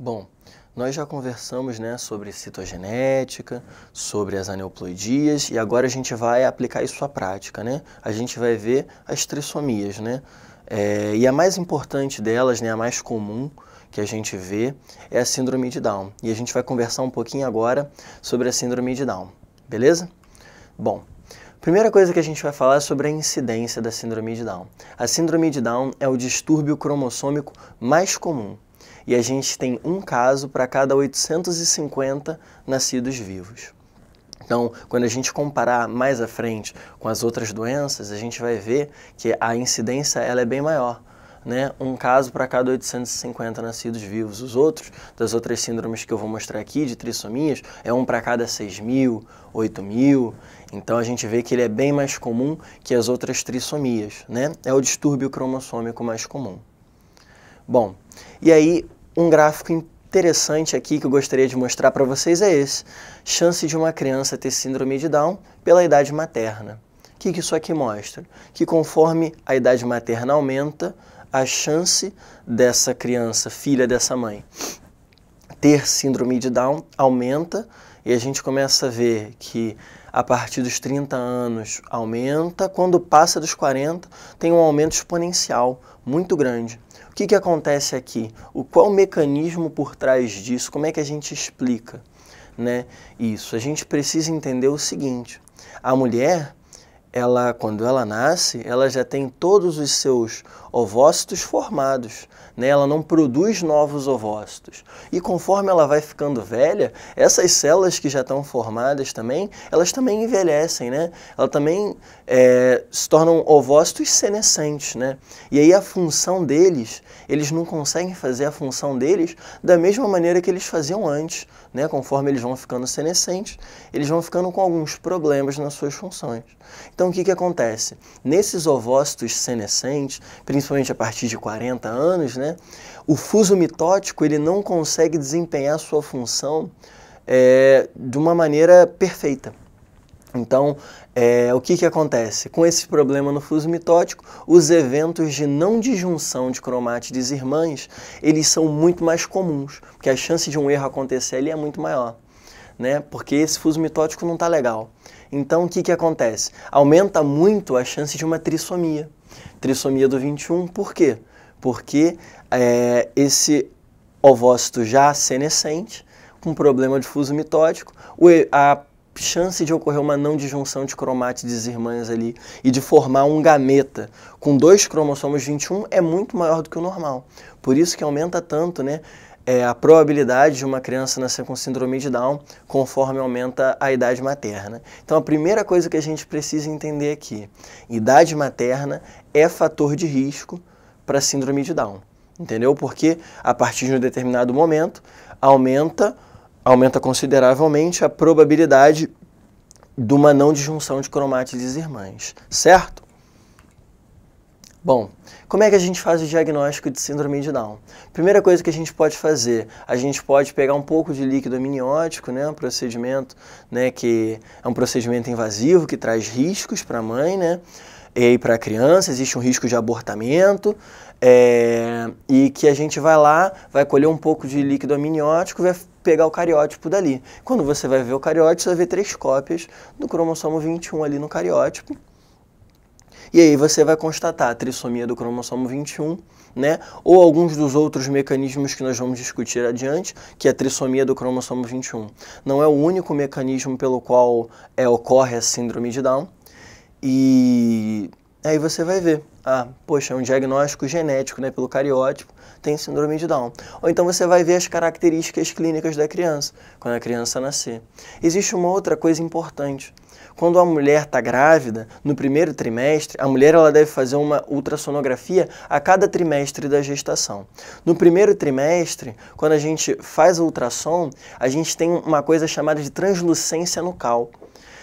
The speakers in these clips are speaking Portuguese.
Bom, nós já conversamos né, sobre citogenética, sobre as aneuploidias e agora a gente vai aplicar isso à prática. Né? A gente vai ver as trissomias. Né? É, e a mais importante delas, né, a mais comum que a gente vê, é a síndrome de Down. E a gente vai conversar um pouquinho agora sobre a síndrome de Down, beleza? Bom, Primeira coisa que a gente vai falar é sobre a incidência da síndrome de Down. A síndrome de Down é o distúrbio cromossômico mais comum e a gente tem um caso para cada 850 nascidos vivos. Então, quando a gente comparar mais à frente com as outras doenças, a gente vai ver que a incidência ela é bem maior. Né? Um caso para cada 850 nascidos vivos. Os outros, das outras síndromes que eu vou mostrar aqui, de trissomias, é um para cada 6 mil, 8 mil. Então a gente vê que ele é bem mais comum que as outras trissomias, né? É o distúrbio cromossômico mais comum. Bom, e aí um gráfico interessante aqui que eu gostaria de mostrar para vocês é esse. Chance de uma criança ter síndrome de Down pela idade materna. O que, isso aqui mostra? Que conforme a idade materna aumenta, a chance dessa criança, filha dessa mãe, ter síndrome de Down aumenta e a gente começa a ver que a partir dos 30 anos aumenta, quando passa dos 40 tem um aumento exponencial muito grande que, que acontece aqui? O, qual o mecanismo por trás disso? Como é que a gente explica né, isso? A gente precisa entender o seguinte: a mulher ela, quando ela nasce, ela já tem todos os seus ovócitos formados, né? ela não produz novos ovócitos. E conforme ela vai ficando velha, essas células que já estão formadas também, elas também envelhecem, né? Elas também é, se tornam ovócitos senescentes, né? E aí a função deles, eles não conseguem fazer a função deles da mesma maneira que eles faziam antes, né? Conforme eles vão ficando senescentes, eles vão ficando com alguns problemas nas suas funções. Então então, o que, que acontece? Nesses ovócitos senescentes, principalmente a partir de 40 anos, né, o fuso mitótico ele não consegue desempenhar sua função é, de uma maneira perfeita. Então, é, o que, que acontece? Com esse problema no fuso mitótico, os eventos de não disjunção de cromátides irmãs, eles são muito mais comuns, porque a chance de um erro acontecer ali é muito maior, né? porque esse fuso mitótico não está legal. Então o que, que acontece? Aumenta muito a chance de uma trissomia. Trissomia do 21, por quê? Porque é, esse ovócito já senescente, com problema de fuso mitótico, a chance de ocorrer uma não disjunção de cromátides irmãs ali e de formar um gameta com dois cromossomos 21 é muito maior do que o normal. Por isso que aumenta tanto, né? é, a probabilidade de uma criança nascer com síndrome de Down conforme aumenta a idade materna. Então, a primeira coisa que a gente precisa entender aqui: idade materna é fator de risco para síndrome de Down. Entendeu? Porque a partir de um determinado momento aumenta, aumenta consideravelmente a probabilidade de uma não disjunção de cromátides irmãs, certo? Bom, como é que a gente faz o diagnóstico de síndrome de Down? Primeira coisa que a gente pode fazer, a gente pode pegar um pouco de líquido amniótico, né, um procedimento, né, que é um procedimento invasivo que traz riscos para a mãe, né, e para a criança existe um risco de abortamento, é, e que a gente vai lá, vai colher um pouco de líquido amniótico, vai pegar o cariótipo dali. Quando você vai ver o cariótipo, você vai ver três cópias do cromossomo 21 ali no cariótipo. E aí você vai constatar a trissomia do cromossomo 21, né? Ou alguns dos outros mecanismos que nós vamos discutir adiante, que é a trissomia do cromossomo 21. Não é o único mecanismo pelo qual é, ocorre a síndrome de Down. E aí você vai ver, ah, poxa, é um diagnóstico genético, né, pelo cariótipo, tem síndrome de Down. Ou então você vai ver as características clínicas da criança, quando a criança nascer. Existe uma outra coisa importante. Quando a mulher está grávida, no primeiro trimestre, a mulher ela deve fazer uma ultrassonografia a cada trimestre da gestação. No primeiro trimestre, quando a gente faz o ultrassom, a gente tem uma coisa chamada de translucência nucal.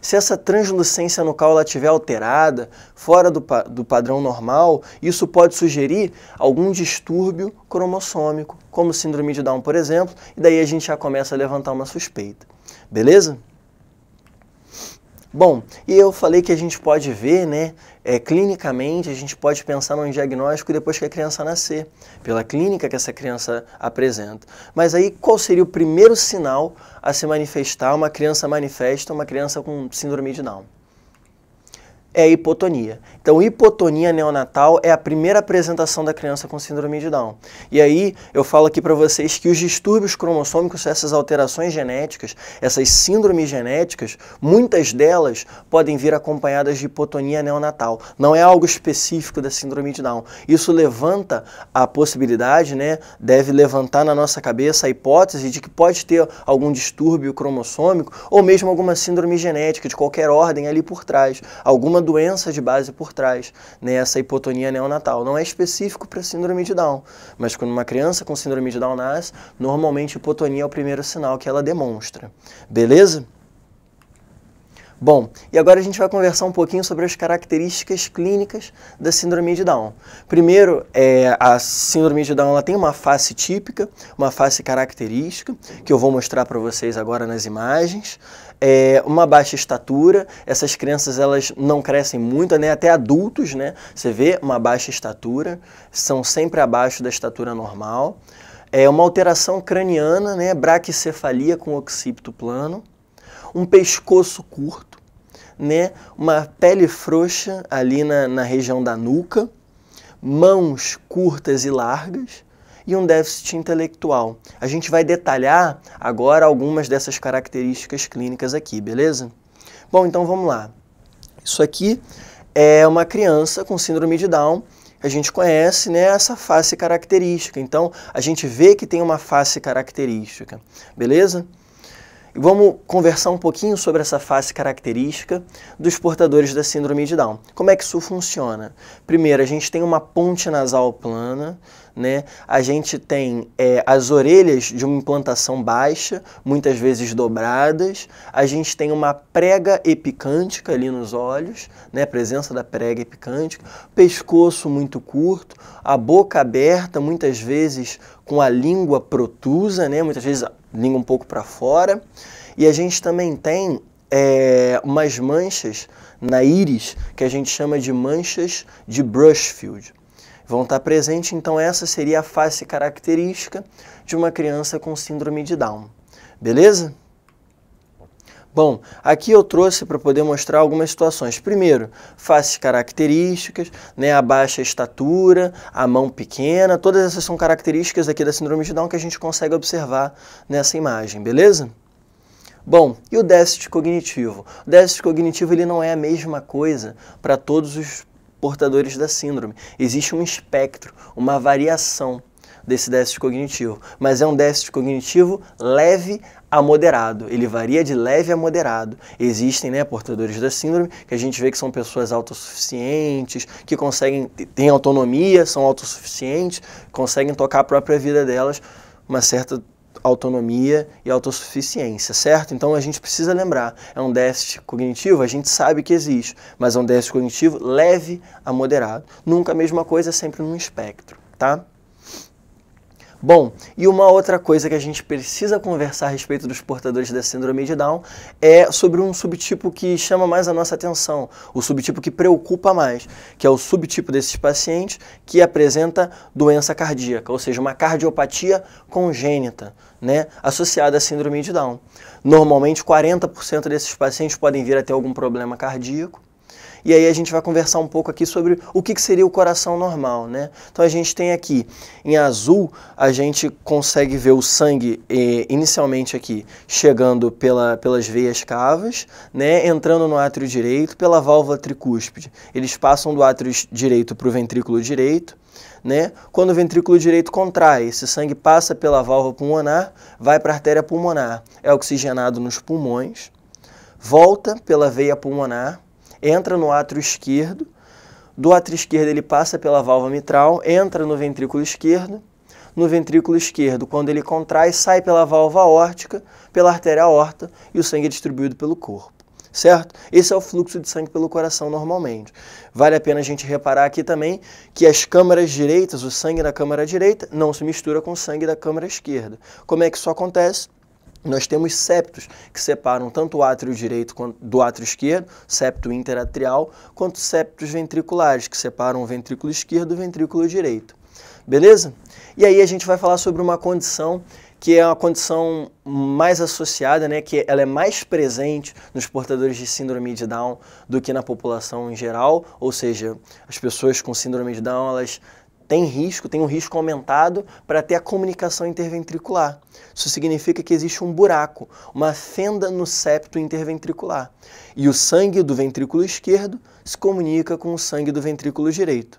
Se essa translucência no ela estiver alterada, fora do, pa do padrão normal, isso pode sugerir algum distúrbio cromossômico, como síndrome de Down, por exemplo, e daí a gente já começa a levantar uma suspeita. Beleza? Bom, e eu falei que a gente pode ver, né, é, clinicamente, a gente pode pensar num diagnóstico depois que a criança nascer, pela clínica que essa criança apresenta. Mas aí, qual seria o primeiro sinal a se manifestar? Uma criança manifesta uma criança com síndrome de Down? É a hipotonia. Então, hipotonia neonatal é a primeira apresentação da criança com síndrome de Down. E aí, eu falo aqui para vocês que os distúrbios cromossômicos, essas alterações genéticas, essas síndromes genéticas, muitas delas podem vir acompanhadas de hipotonia neonatal. Não é algo específico da síndrome de Down. Isso levanta a possibilidade, né, deve levantar na nossa cabeça a hipótese de que pode ter algum distúrbio cromossômico ou mesmo alguma síndrome genética de qualquer ordem ali por trás, alguma doença de base por trás trás, né, hipotonia neonatal. Não é específico para síndrome de Down, mas quando uma criança com síndrome de Down nasce, normalmente hipotonia é o primeiro sinal que ela demonstra. Beleza? Bom, e agora a gente vai conversar um pouquinho sobre as características clínicas da síndrome de Down. Primeiro, é, a síndrome de Down ela tem uma face típica, uma face característica, que eu vou mostrar para vocês agora nas imagens. É, uma baixa estatura, essas crianças elas não crescem muito, né? até adultos, né? você vê uma baixa estatura, são sempre abaixo da estatura normal. É uma alteração craniana, né? braquicefalia com occipito plano um pescoço curto, né? uma pele frouxa ali na, na região da nuca, mãos curtas e largas e um déficit intelectual. A gente vai detalhar agora algumas dessas características clínicas aqui, beleza? Bom, então vamos lá. Isso aqui é uma criança com síndrome de Down. A gente conhece né, essa face característica. Então, a gente vê que tem uma face característica, beleza? Vamos conversar um pouquinho sobre essa face característica dos portadores da síndrome de Down. Como é que isso funciona? Primeiro, a gente tem uma ponte nasal plana, né? A gente tem é, as orelhas de uma implantação baixa, muitas vezes dobradas. A gente tem uma prega epicântica ali nos olhos, né? Presença da prega epicântica. Pescoço muito curto, a boca aberta, muitas vezes com a língua protusa, né? Muitas vezes língua um pouco para fora. E a gente também tem é, umas manchas na íris que a gente chama de manchas de Brushfield. Vão estar tá presentes, então essa seria a face característica de uma criança com síndrome de Down. Beleza? Bom, aqui eu trouxe para poder mostrar algumas situações. Primeiro, faces características, né, a baixa estatura, a mão pequena, todas essas são características aqui da síndrome de Down que a gente consegue observar nessa imagem, beleza? Bom, e o déficit cognitivo? O déficit cognitivo ele não é a mesma coisa para todos os portadores da síndrome. Existe um espectro, uma variação desse déficit cognitivo, mas é um déficit cognitivo leve a moderado. Ele varia de leve a moderado. Existem né, portadores da síndrome que a gente vê que são pessoas autossuficientes, que conseguem, têm autonomia, são autossuficientes, conseguem tocar a própria vida delas, uma certa autonomia e autossuficiência, certo? Então a gente precisa lembrar, é um déficit cognitivo, a gente sabe que existe, mas é um déficit cognitivo leve a moderado. Nunca a mesma coisa, sempre num espectro, tá? Bom, e uma outra coisa que a gente precisa conversar a respeito dos portadores da síndrome de Down é sobre um subtipo que chama mais a nossa atenção, o subtipo que preocupa mais, que é o subtipo desses pacientes que apresenta doença cardíaca, ou seja, uma cardiopatia congênita, né, associada à síndrome de Down. Normalmente, 40% desses pacientes podem vir a ter algum problema cardíaco e aí a gente vai conversar um pouco aqui sobre o que, que seria o coração normal, né? Então a gente tem aqui, em azul, a gente consegue ver o sangue eh, inicialmente aqui chegando pela, pelas veias cavas, né? Entrando no átrio direito pela válvula tricúspide. Eles passam do átrio direito para o ventrículo direito, né? Quando o ventrículo direito contrai, esse sangue passa pela válvula pulmonar, vai para a artéria pulmonar, é oxigenado nos pulmões, volta pela veia pulmonar, entra no átrio esquerdo, do átrio esquerdo ele passa pela válvula mitral, entra no ventrículo esquerdo, no ventrículo esquerdo, quando ele contrai, sai pela válvula aórtica, pela artéria aorta e o sangue é distribuído pelo corpo certo? Esse é o fluxo de sangue pelo coração normalmente. Vale a pena a gente reparar aqui também que as câmaras direitas, o sangue da câmara direita, não se mistura com o sangue da câmara esquerda. Como é que isso acontece? Nós temos septos que separam tanto o átrio direito do átrio esquerdo, septo interatrial, quanto septos ventriculares, que separam o ventrículo esquerdo do ventrículo direito. Beleza? E aí a gente vai falar sobre uma condição que é uma condição mais associada, né, que ela é mais presente nos portadores de síndrome de Down do que na população em geral, ou seja, as pessoas com síndrome de Down, elas tem risco, tem um risco aumentado para ter a comunicação interventricular. Isso significa que existe um buraco, uma fenda no septo interventricular. E o sangue do ventrículo esquerdo se comunica com o sangue do ventrículo direito.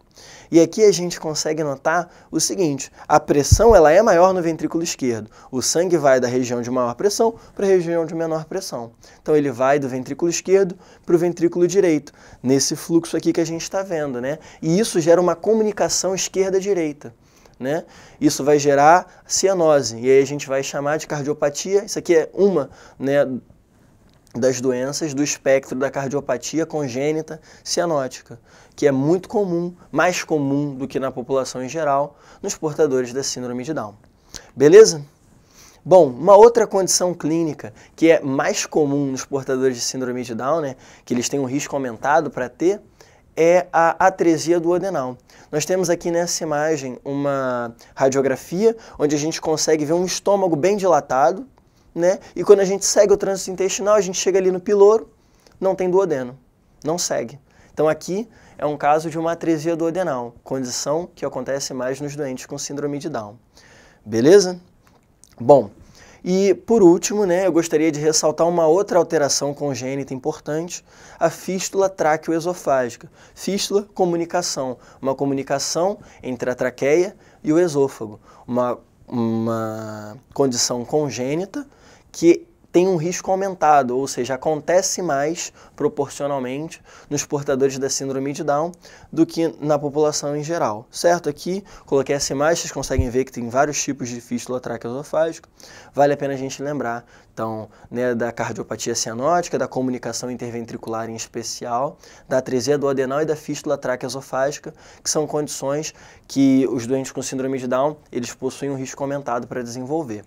E aqui a gente consegue notar o seguinte: a pressão ela é maior no ventrículo esquerdo. O sangue vai da região de maior pressão para a região de menor pressão. Então ele vai do ventrículo esquerdo para o ventrículo direito, nesse fluxo aqui que a gente está vendo, né? E isso gera uma comunicação esquerda-direita. Né? Isso vai gerar cianose, e aí a gente vai chamar de cardiopatia. Isso aqui é uma né, das doenças do espectro da cardiopatia congênita cianótica, que é muito comum, mais comum do que na população em geral, nos portadores da síndrome de Down. Beleza? Bom, uma outra condição clínica que é mais comum nos portadores de síndrome de Down, né, que eles têm um risco aumentado para ter, é a atresia do adenal. Nós temos aqui nessa imagem uma radiografia onde a gente consegue ver um estômago bem dilatado, né? E quando a gente segue o trânsito intestinal, a gente chega ali no piloro, não tem duodeno, não segue. Então aqui é um caso de uma atresia duodenal, condição que acontece mais nos doentes com síndrome de Down. Beleza? Bom, e por último, né, eu gostaria de ressaltar uma outra alteração congênita importante, a fístula traqueoesofágica. Fístula, comunicação, uma comunicação entre a traqueia e o esôfago, uma, uma condição congênita que tem um risco aumentado, ou seja, acontece mais proporcionalmente nos portadores da síndrome de Down do que na população em geral, certo? Aqui coloquei essa imagem, vocês conseguem ver que tem vários tipos de fístula traqueoesofágica. Vale a pena a gente lembrar, então, né, da cardiopatia cianótica, da comunicação interventricular em especial, da atresia do adenal e da fístula traqueoesofágica, que são condições que os doentes com síndrome de Down, eles possuem um risco aumentado para desenvolver.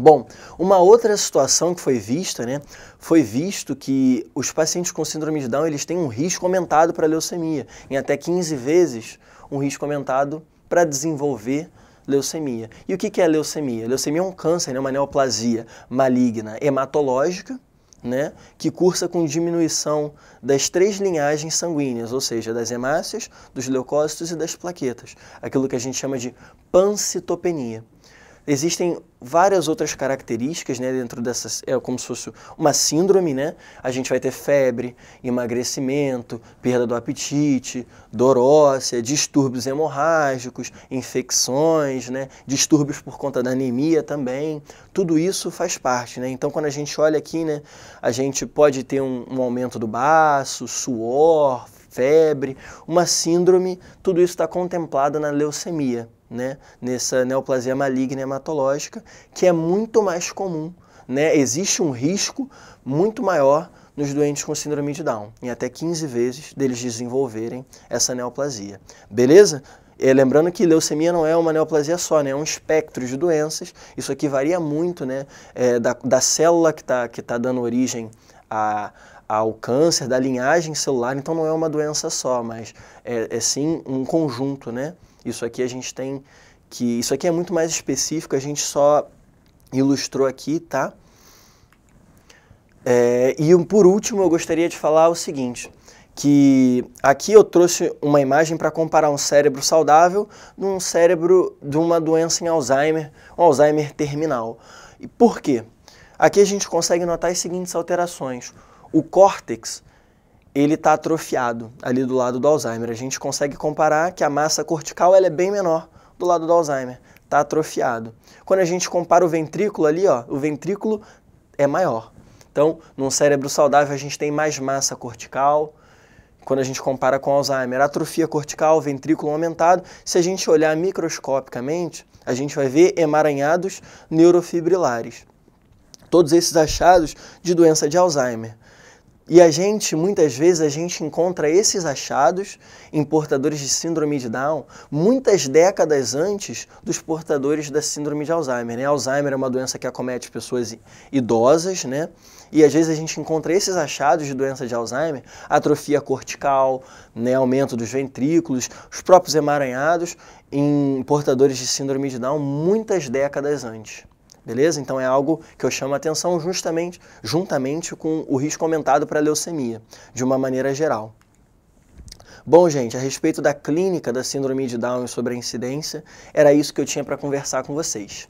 Bom, uma outra situação que foi vista, né, foi visto que os pacientes com síndrome de Down, eles têm um risco aumentado para leucemia, em até 15 vezes um risco aumentado para desenvolver leucemia. E o que é leucemia? Leucemia é um câncer, né, uma neoplasia maligna hematológica, né, que cursa com diminuição das três linhagens sanguíneas, ou seja, das hemácias, dos leucócitos e das plaquetas, aquilo que a gente chama de pancitopenia existem várias outras características né, dentro dessas, é como se fosse uma síndrome, né? A gente vai ter febre, emagrecimento, perda do apetite, dor óssea, distúrbios hemorrágicos, infecções, né? Distúrbios por conta da anemia também. Tudo isso faz parte, né? Então, quando a gente olha aqui, né? A gente pode ter um, um aumento do baço, suor, febre, uma síndrome, tudo isso está contemplado na leucemia né, nessa neoplasia maligna hematológica, que é muito mais comum. Né? Existe um risco muito maior nos doentes com síndrome de Down, em até 15 vezes deles desenvolverem essa neoplasia. Beleza? E lembrando que leucemia não é uma neoplasia só, né? é um espectro de doenças. Isso aqui varia muito né? É, da, da célula que está que tá dando origem a, ao câncer, da linhagem celular. Então não é uma doença só, mas é, é sim um conjunto né? Isso aqui a gente tem que. Isso aqui é muito mais específico, a gente só ilustrou aqui, tá? É, e por último, eu gostaria de falar o seguinte, que aqui eu trouxe uma imagem para comparar um cérebro saudável num cérebro de uma doença em Alzheimer, um Alzheimer terminal. E por quê? Aqui a gente consegue notar as seguintes alterações. O córtex, ele está atrofiado ali do lado do Alzheimer. A gente consegue comparar que a massa cortical ela é bem menor do lado do Alzheimer, está atrofiado. Quando a gente compara o ventrículo ali, ó, o ventrículo é maior. Então, num cérebro saudável a gente tem mais massa cortical. Quando a gente compara com Alzheimer, atrofia cortical, ventrículo aumentado, se a gente olhar microscopicamente, a gente vai ver emaranhados neurofibrilares. Todos esses achados de doença de Alzheimer. E a gente, muitas vezes, a gente encontra esses achados em portadores de síndrome de Down muitas décadas antes dos portadores da síndrome de Alzheimer. Né? Alzheimer é uma doença que acomete pessoas idosas, né? E às vezes a gente encontra esses achados de doença de Alzheimer, atrofia cortical, né, aumento dos ventrículos, os próprios emaranhados em portadores de síndrome de Down muitas décadas antes. Beleza? Então é algo que eu chamo a atenção justamente juntamente com o risco aumentado para a leucemia, de uma maneira geral. Bom, gente, a respeito da clínica da síndrome de Down e sobre a incidência, era isso que eu tinha para conversar com vocês.